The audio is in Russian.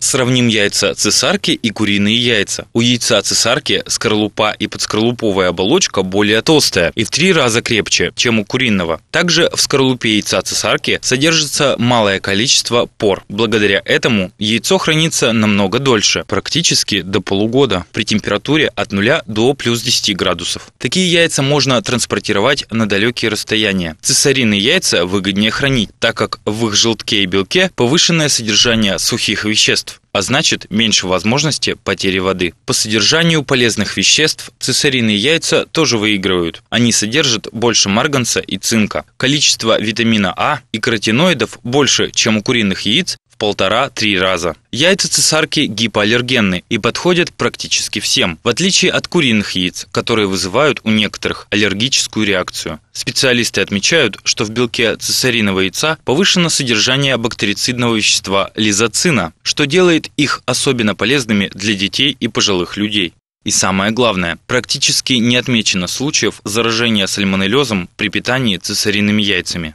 Сравним яйца цесарки и куриные яйца. У яйца цесарки скорлупа и подскорлуповая оболочка более толстая и в три раза крепче, чем у куриного. Также в скорлупе яйца цесарки содержится малое количество пор. Благодаря этому яйцо хранится намного дольше, практически до полугода, при температуре от 0 до плюс 10 градусов. Такие яйца можно транспортировать на далекие расстояния. Цесариные яйца выгоднее хранить, так как в их желтке и белке повышенное содержание сухих веществ веществ, а значит меньше возможности потери воды. По содержанию полезных веществ цесарины яйца тоже выигрывают. Они содержат больше марганца и цинка. Количество витамина А и каротиноидов больше, чем у куриных яиц, полтора-три раза. Яйца цесарки гипоаллергенны и подходят практически всем, в отличие от куриных яиц, которые вызывают у некоторых аллергическую реакцию. Специалисты отмечают, что в белке цесариного яйца повышено содержание бактерицидного вещества лизоцина, что делает их особенно полезными для детей и пожилых людей. И самое главное, практически не отмечено случаев заражения сальмонеллезом при питании цесариными яйцами.